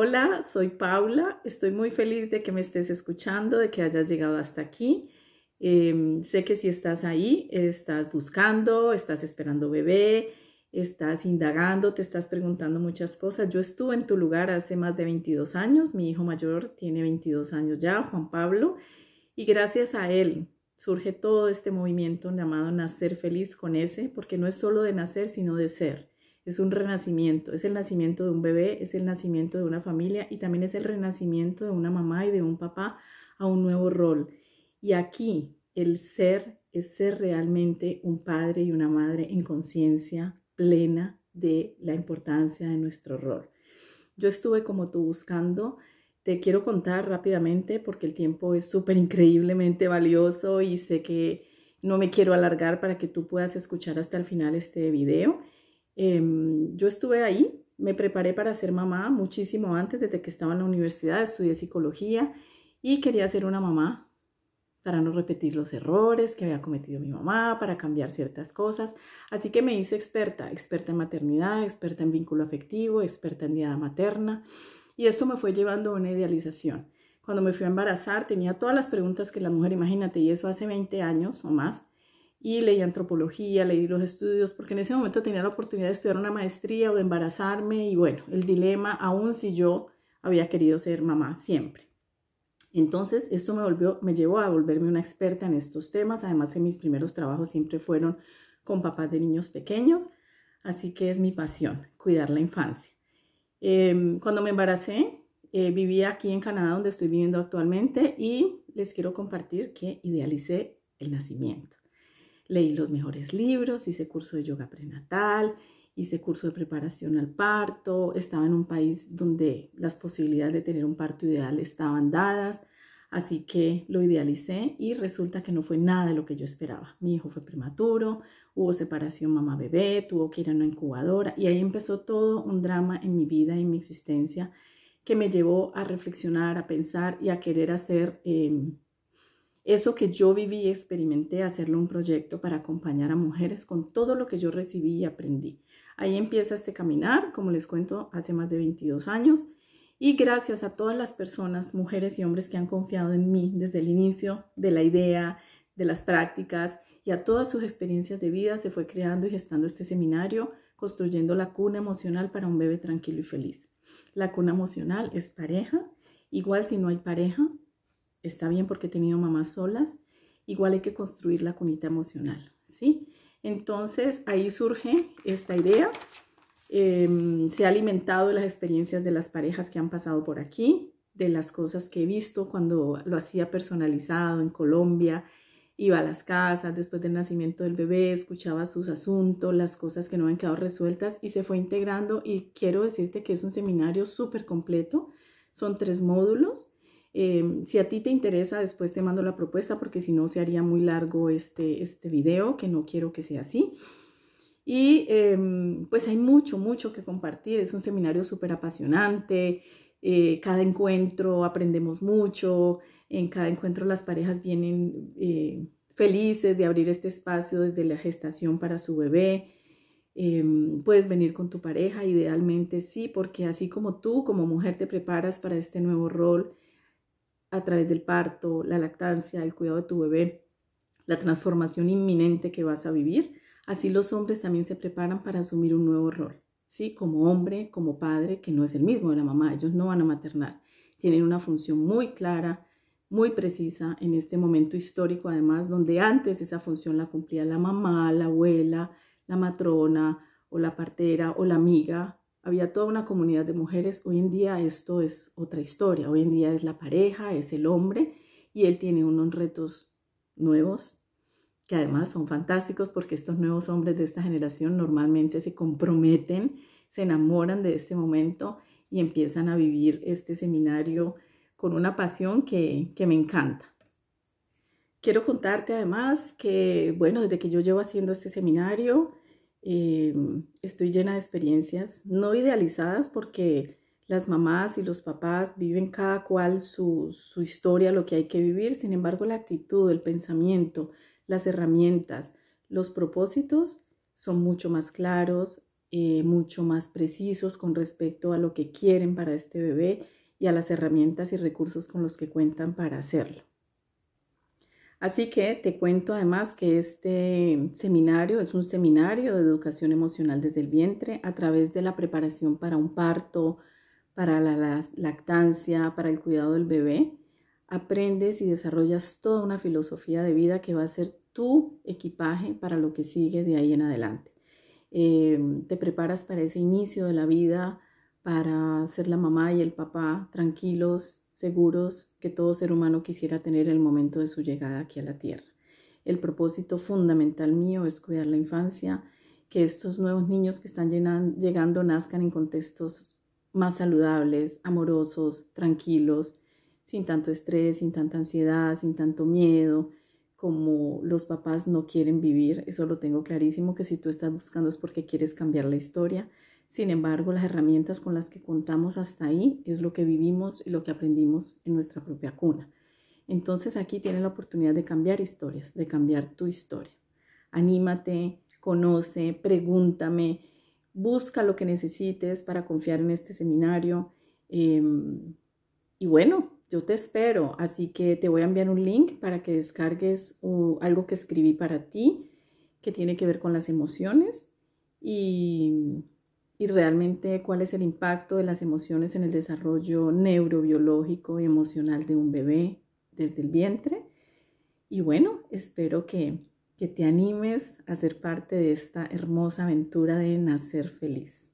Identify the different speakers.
Speaker 1: Hola, soy Paula, estoy muy feliz de que me estés escuchando, de que hayas llegado hasta aquí. Em, sé que si estás ahí, estás buscando, estás esperando bebé, estás indagando, te estás preguntando muchas cosas. Yo estuve en tu lugar hace más de 22 años, mi hijo mayor tiene 22 años ya, Juan Pablo, y gracias a él surge todo este movimiento llamado Nacer Feliz con ese, porque no es solo de nacer, sino de ser es un renacimiento, es el nacimiento de un bebé, es el nacimiento de una familia y también es el renacimiento de una mamá y de un papá a un nuevo rol. Y aquí el ser es ser realmente un padre y una madre en conciencia plena de la importancia de nuestro rol. Yo estuve como tú buscando, te quiero contar rápidamente porque el tiempo es súper increíblemente valioso y sé que no me quiero alargar para que tú puedas escuchar hasta el final este video. Em, yo estuve ahí, me preparé para ser mamá muchísimo antes, desde que estaba en la universidad, estudié psicología y quería ser una mamá para no repetir los errores que había cometido mi mamá, para cambiar ciertas cosas. Así que me hice experta, experta en maternidad, experta en vínculo afectivo, experta en diada materna. Y eso me fue llevando a una idealización. Cuando me fui a embarazar tenía todas las preguntas que la mujer, imagínate, y eso hace 20 años o más, y leí antropología, leí los estudios, porque en ese momento tenía la oportunidad de estudiar una maestría o de embarazarme y bueno, el dilema, aún si yo había querido ser mamá siempre. Entonces, esto me, volvió, me llevó a volverme una experta en estos temas, además que mis primeros trabajos siempre fueron con papás de niños pequeños, así que es mi pasión, cuidar la infancia. Em, cuando me embaracé, eh, vivía aquí en Canadá, donde estoy viviendo actualmente, y les quiero compartir que idealicé el nacimiento leí los mejores libros, hice curso de yoga prenatal, hice curso de preparación al parto, estaba en un país donde las posibilidades de tener un parto ideal estaban dadas, así que lo idealicé y resulta que no fue nada de lo que yo esperaba. Mi hijo fue prematuro, hubo separación mamá-bebé, tuvo que ir a una incubadora y ahí empezó todo un drama en mi vida y en mi existencia que me llevó a reflexionar, a pensar y a querer hacer... Eh, eso que yo viví y experimenté, hacerlo un proyecto para acompañar a mujeres con todo lo que yo recibí y aprendí. Ahí empieza este caminar, como les cuento, hace más de 22 años. Y gracias a todas las personas, mujeres y hombres que han confiado en mí desde el inicio de la idea, de las prácticas y a todas sus experiencias de vida, se fue creando y gestando este seminario, construyendo la cuna emocional para un bebé tranquilo y feliz. La cuna emocional es pareja, igual si no hay pareja, Está bien porque he tenido mamás solas. Igual hay que construir la cunita emocional, ¿sí? Entonces ahí surge esta idea. Em, se ha alimentado de las experiencias de las parejas que han pasado por aquí, de las cosas que he visto cuando lo hacía personalizado en Colombia, iba a las casas después del nacimiento del bebé, escuchaba sus asuntos, las cosas que no han quedado resueltas y se fue integrando y quiero decirte que es un seminario súper completo, son tres módulos Em, si a ti te interesa, después te mando la propuesta porque si no se haría muy largo este, este video, que no quiero que sea así. Y em, pues hay mucho, mucho que compartir. Es un seminario súper apasionante. Eh, cada encuentro aprendemos mucho. En cada encuentro las parejas vienen eh, felices de abrir este espacio desde la gestación para su bebé. Em, puedes venir con tu pareja, idealmente sí, porque así como tú como mujer te preparas para este nuevo rol, a través del parto, la lactancia, el cuidado de tu bebé, la transformación inminente que vas a vivir. Así los hombres también se preparan para asumir un nuevo rol, ¿sí? Como hombre, como padre, que no es el mismo de la mamá, ellos no van a maternar. Tienen una función muy clara, muy precisa en este momento histórico, además, donde antes esa función la cumplía la mamá, la abuela, la matrona o la partera o la amiga, había toda una comunidad de mujeres. Hoy en día esto es otra historia. Hoy en día es la pareja, es el hombre y él tiene unos retos nuevos que además son fantásticos porque estos nuevos hombres de esta generación normalmente se comprometen, se enamoran de este momento y empiezan a vivir este seminario con una pasión que, me encanta. Quiero contarte además que, bueno, desde que yo llevo haciendo este seminario, Em, estoy llena de experiencias, no idealizadas porque las mamás y los papás viven cada cual su, historia, lo que hay que vivir, sin embargo la actitud, el pensamiento, las herramientas, los propósitos son mucho más claros, eh, mucho más precisos con respecto a lo que quieren para este bebé y a las herramientas y recursos con los que cuentan para hacerlo. Así que te cuento además que este seminario es un seminario de educación emocional desde el vientre a través de la preparación para un parto, para la lactancia, para el cuidado del bebé. Aprendes y desarrollas toda una filosofía de vida que va a ser tu equipaje para lo que sigue de ahí en adelante. Em, te preparas para ese inicio de la vida, para ser la mamá y el papá tranquilos, seguros que todo ser humano quisiera tener el momento de su llegada aquí a la Tierra. El propósito fundamental mío es cuidar la infancia, que estos nuevos niños que están llegando nazcan en contextos más saludables, amorosos, tranquilos, sin tanto estrés, sin tanta ansiedad, sin tanto miedo, como los papás no quieren vivir. Eso lo tengo clarísimo, que si tú estás buscando es porque quieres cambiar la historia. Sin embargo, las herramientas con las que contamos hasta ahí es lo que vivimos y lo que aprendimos en nuestra propia cuna. Entonces aquí tienes la oportunidad de cambiar historias, de cambiar tu historia. Anímate, conoce, pregúntame, busca lo que necesites para confiar en este seminario. Em, y bueno, yo te espero, así que te voy a enviar un link para que descargues algo que escribí para ti que tiene que ver con las emociones y y realmente cuál es el impacto de las emociones en el desarrollo neurobiológico y emocional de un bebé desde el vientre. Y bueno, espero que, que te animes a ser parte de esta hermosa aventura de nacer feliz.